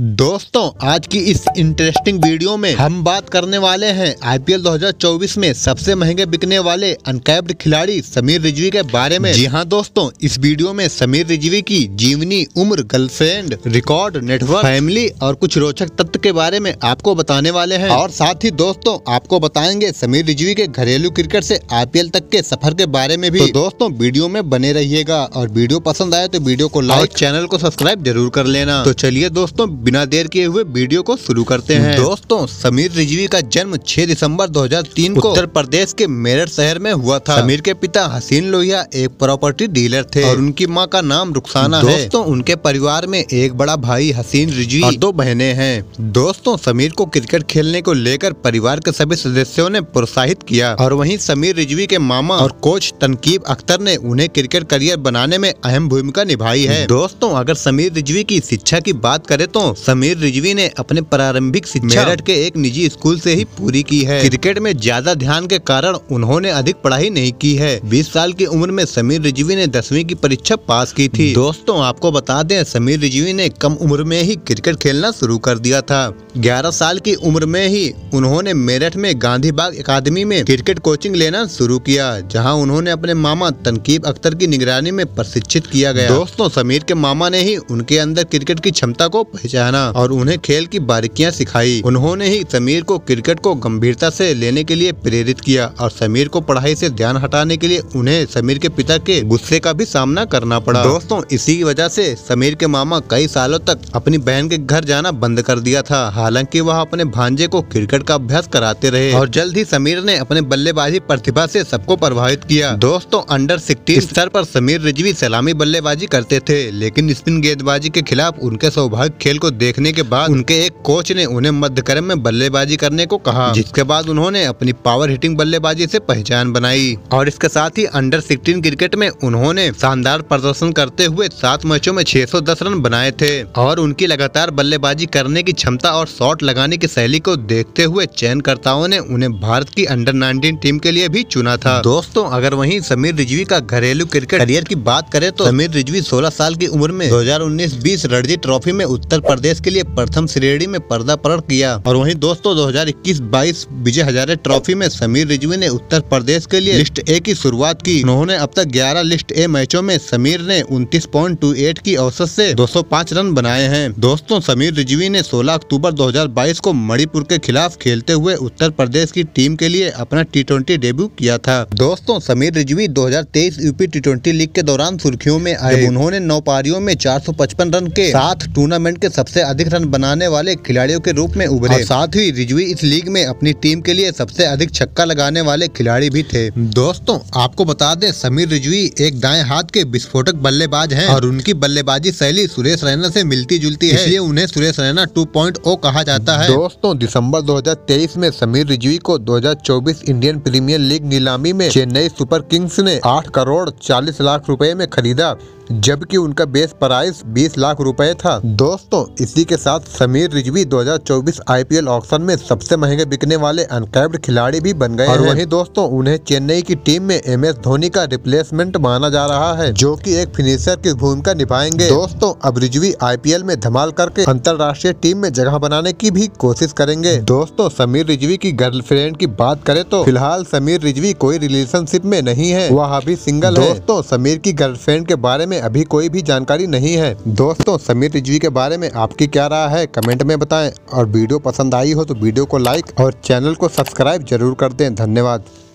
दोस्तों आज की इस इंटरेस्टिंग वीडियो में हम बात करने वाले हैं आईपीएल 2024 में सबसे महंगे बिकने वाले अनकैप्ड खिलाड़ी समीर रिजवी के बारे में जी हाँ दोस्तों इस वीडियो में समीर रिजवी की जीवनी उम्र गर्लफ्रेंड रिकॉर्ड नेटवर्क फैमिली और कुछ रोचक तत्व के बारे में आपको बताने वाले है और साथ ही दोस्तों आपको बताएंगे समीर रिजवी के घरेलू क्रिकेट ऐसी आई तक के सफर के बारे में भी तो दोस्तों वीडियो में बने रहिएगा और वीडियो पसंद आए तो वीडियो को लाइक चैनल को सब्सक्राइब जरूर कर लेना तो चलिए दोस्तों बिना देर किए हुए वीडियो को शुरू करते हैं दोस्तों समीर रिजवी का जन्म 6 दिसंबर 2003 को उत्तर प्रदेश के मेरठ शहर में हुआ था समीर के पिता हसीन लोहिया एक प्रॉपर्टी डीलर थे और उनकी माँ का नाम रुखसाना है दोस्तों उनके परिवार में एक बड़ा भाई हसीन रिजवी और दो बहने हैं दोस्तों समीर को क्रिकेट खेलने को लेकर परिवार के सभी सदस्यों ने प्रोत्साहित किया और वही समीर रिजवी के मामा और कोच तनकीब अख्तर ने उन्हें क्रिकेट करियर बनाने में अहम भूमिका निभाई है दोस्तों अगर समीर रिजवी की शिक्षा की बात करें तो समीर रिजवी ने अपने प्रारंभिक शिक्षा अच्छा। मेरठ के एक निजी स्कूल से ही पूरी की है क्रिकेट में ज्यादा ध्यान के कारण उन्होंने अधिक पढ़ाई नहीं की है बीस साल की उम्र में समीर रिजवी ने दसवीं की परीक्षा पास की थी दोस्तों आपको बता दें समीर रिजवी ने कम उम्र में ही क्रिकेट खेलना शुरू कर दिया था ग्यारह साल की उम्र में ही उन्होंने मेरठ में गांधी बाग अकादमी में क्रिकेट कोचिंग लेना शुरू किया जहाँ उन्होंने अपने मामा तनकीब अख्तर की निगरानी में प्रशिक्षित किया गया दोस्तों समीर के मामा ने ही उनके अंदर क्रिकेट की क्षमता को पहचान जाना और उन्हें खेल की बारीकियां सिखाई उन्होंने ही समीर को क्रिकेट को गंभीरता से लेने के लिए प्रेरित किया और समीर को पढ़ाई से ध्यान हटाने के लिए उन्हें समीर के पिता के गुस्से का भी सामना करना पड़ा दोस्तों इसी की वजह से समीर के मामा कई सालों तक अपनी बहन के घर जाना बंद कर दिया था हालांकि वह अपने भांजे को क्रिकेट का अभ्यास कराते रहे और जल्द ही समीर ने अपने बल्लेबाजी प्रतिभा से सबको प्रभावित किया दोस्तों अंडर सिक्सटीन स्तर पर समीर रिजवी सलामी बल्लेबाजी करते थे लेकिन स्पिन गेंदबाजी के खिलाफ उनके सौभाग्य खेल को देखने के बाद उनके एक कोच ने उन्हें मध्यक्रम में बल्लेबाजी करने को कहा जिसके बाद उन्होंने अपनी पावर हिटिंग बल्लेबाजी से पहचान बनाई और इसके साथ ही अंडर सिक्सटीन क्रिकेट में उन्होंने शानदार प्रदर्शन करते हुए सात मैचों में छह रन बनाए थे और उनकी लगातार बल्लेबाजी करने की क्षमता और शॉट लगाने की शैली को देखते हुए चयनकर्ताओं ने उन्हें भारत की अंडर नाइनटीन टीम के लिए भी चुना था दोस्तों अगर वही समीर रिजवी का घरेलू क्रिकेट करियर की बात करें तो समीर रिजवी सोलह साल की उम्र में दो हजार रणजी ट्रॉफी में उत्तर प्रदेश प्रदेश के लिए प्रथम श्रेणी में पर्दापरण किया और वहीं दोस्तों 2021-22 विजय हजारे ट्रॉफी में समीर रिजवी ने उत्तर प्रदेश के लिए लिस्ट ए की शुरुआत की उन्होंने अब तक 11 लिस्ट ए मैचों में समीर ने 29.28 की औसत से 205 रन बनाए हैं दोस्तों समीर रिजवी ने 16 अक्टूबर 2022 को मणिपुर के खिलाफ खेलते हुए उत्तर प्रदेश की टीम के लिए अपना टी डेब्यू किया था दोस्तों समीर रिजवी दो यूपी टी लीग के दौरान सुर्खियों में आए उन्होंने नौ पारियों में 455 रन के साथ टूर्नामेंट के सबसे सबसे अधिक रन बनाने वाले खिलाड़ियों के रूप में उभरे साथ ही रिजवी इस लीग में अपनी टीम के लिए सबसे अधिक छक्का लगाने वाले खिलाड़ी भी थे दोस्तों आपको बता दें समीर रिजवी एक दाएं हाथ के विस्फोटक बल्लेबाज हैं और उनकी बल्लेबाजी शैली सुरेश रैना से मिलती जुलती है इसलिए उन्हें सुरेश रैना 2.0 कहा जाता है दोस्तों दिसंबर 2023 में समीर रिजवी को 2024 इंडियन प्रीमियर लीग नीलामी में चेन्नई सुपर किंग्स ने 8 करोड़ 40 लाख रुपए में खरीदा जबकि उनका बेस प्राइस 20 लाख रुपए था दोस्तों इसी के साथ समीर रिजवी 2024 आईपीएल ऑक्शन में सबसे महंगे बिकने वाले अनकैप्ड खिलाड़ी भी बन गए और दोस्तों उन्हें चेन्नई की टीम में एम एस धोनी का रिप्लेसमेंट माना जा रहा है जो की एक फिनिशर की भूमिका निभाएंगे दोस्तों अब रिजवी आई में धमाल करके अंतर्राष्ट्रीय टीम में जगह बनाने की भी कोशिश करेंगे दोस्तों समीर रिजवी की गर्लफ्रेंड की बात करें तो फिलहाल समीर रिजवी कोई रिलेशनशिप में नहीं है वह अभी सिंगल है दोस्तों समीर की गर्लफ्रेंड के बारे में में अभी कोई भी जानकारी नहीं है दोस्तों समीर रिजवी के बारे में आपकी क्या राय है कमेंट में बताएं और वीडियो पसंद आई हो तो वीडियो को लाइक और चैनल को सब्सक्राइब जरूर कर दें धन्यवाद